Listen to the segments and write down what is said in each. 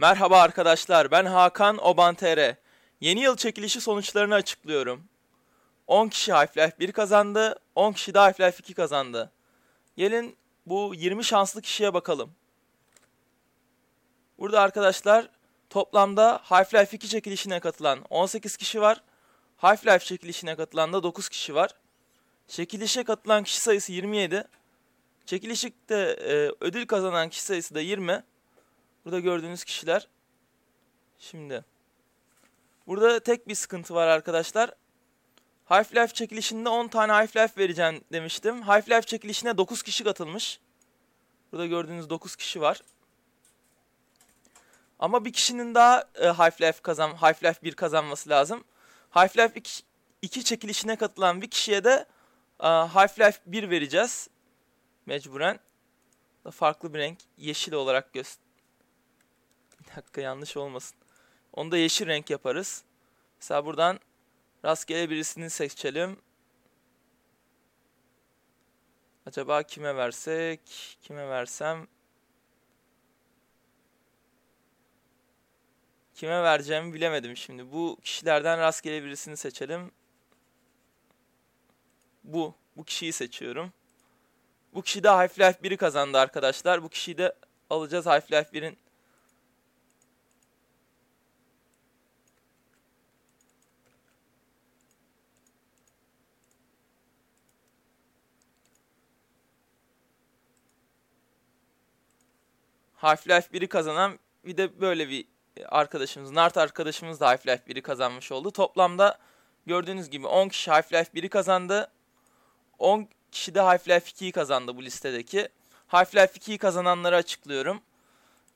Merhaba arkadaşlar ben Hakan Obantere. Yeni yıl çekilişi sonuçlarını açıklıyorum. 10 kişi Half-Life 1 kazandı, 10 kişi de Half-Life 2 kazandı. Gelin bu 20 şanslı kişiye bakalım. Burada arkadaşlar toplamda Half-Life 2 çekilişine katılan 18 kişi var. Half-Life çekilişine katılan da 9 kişi var. Çekilişe katılan kişi sayısı 27. Çekilişte e, ödül kazanan kişi sayısı da 20. Burada gördüğünüz kişiler. Şimdi. Burada tek bir sıkıntı var arkadaşlar. Half-Life çekilişinde 10 tane Half-Life vereceğim demiştim. Half-Life çekilişine 9 kişi katılmış. Burada gördüğünüz 9 kişi var. Ama bir kişinin daha e, Half-Life kazan Half-Life 1 kazanması lazım. Half-Life 2, 2 çekilişine katılan bir kişiye de e, Half-Life 1 vereceğiz mecburen. farklı bir renk yeşil olarak göster bir dakika yanlış olmasın. Onu da yeşil renk yaparız. Mesela buradan rastgele birisini seçelim. Acaba kime versek? Kime versem? Kime vereceğimi bilemedim şimdi. Bu kişilerden rastgele birisini seçelim. Bu. Bu kişiyi seçiyorum. Bu kişi de Half-Life 1'i kazandı arkadaşlar. Bu kişiyi de alacağız Half-Life 1'in Half-Life 1'i kazanan bir de böyle bir e, arkadaşımız, Nart arkadaşımız da Half-Life 1'i kazanmış oldu. Toplamda gördüğünüz gibi 10 kişi Half-Life 1'i kazandı. 10 kişi de Half-Life 2'yi kazandı bu listedeki. Half-Life 2'yi kazananları açıklıyorum.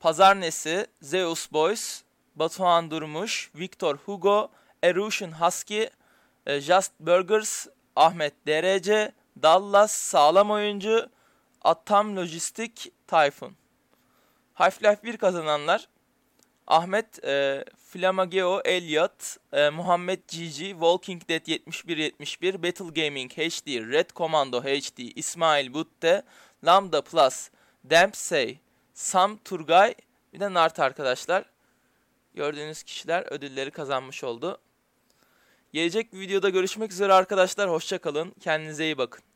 Pazar Nesi, Zeus Boys, Batuhan Durmuş, Victor Hugo, Erushin Husky, e, Just Burgers, Ahmet Derece, Dallas Sağlam Oyuncu, Atam Lojistik, Tayfun. Half-Life 1 kazananlar Ahmet, e, Flamageo, Elliot, e, Muhammed GG, Walking Dead 7171, Battle Gaming HD, Red Commando HD, İsmail Butte, Lambda Plus, Dempsey, Sam Turgay, bir de Nart arkadaşlar. Gördüğünüz kişiler ödülleri kazanmış oldu. Gelecek videoda görüşmek üzere arkadaşlar. Hoşçakalın. Kendinize iyi bakın.